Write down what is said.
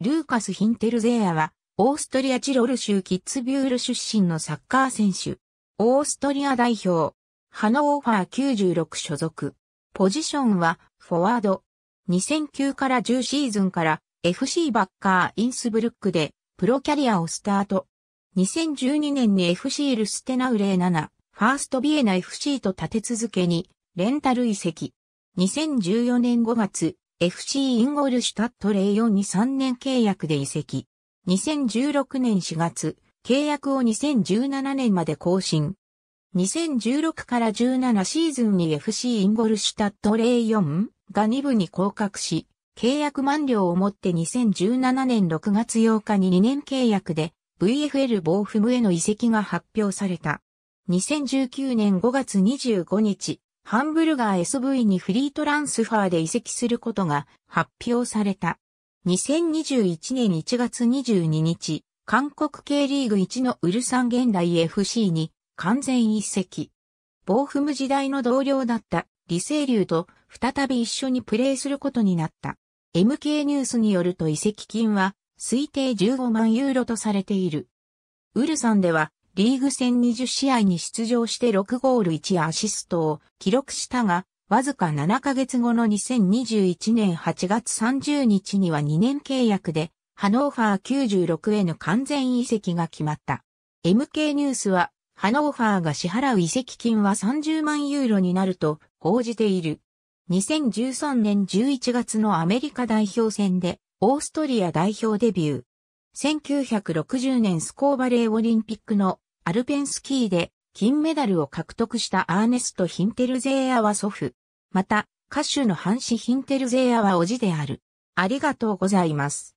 ルーカス・ヒンテルゼーアは、オーストリア・チロル州キッズビュール出身のサッカー選手。オーストリア代表。ハノーファー96所属。ポジションは、フォワード。2009から10シーズンから、FC バッカー・インスブルックで、プロキャリアをスタート。2012年に FC ルステナウレー7、ファーストビエナ FC と立て続けに、レンタル移籍。2014年5月、FC インゴルシュタットレイ4に3年契約で移籍。2016年4月、契約を2017年まで更新。2016から17シーズンに FC インゴルシュタットレイ4が2部に降格し、契約満了をもって2017年6月8日に2年契約で VFL ボーフムへの移籍が発表された。2019年5月25日、ハンブルガー SV にフリートランスファーで移籍することが発表された。2021年1月22日、韓国系リーグ1のウルサン現代 FC に完全移籍。暴風無時代の同僚だった李成流と再び一緒にプレーすることになった。MK ニュースによると移籍金は推定15万ユーロとされている。ウルサンではリーグ戦20試合に出場して6ゴール1アシストを記録したが、わずか7ヶ月後の2021年8月30日には2年契約で、ハノーファー96への完全移籍が決まった。MK ニュースは、ハノーファーが支払う移籍金は30万ユーロになると報じている。2013年11月のアメリカ代表戦で、オーストリア代表デビュー。1960年スコーバレーオリンピックのアルペンスキーで金メダルを獲得したアーネスト・ヒンテルゼーアは祖父。また、歌手のハンシ・ヒンテルゼーアは叔父である。ありがとうございます。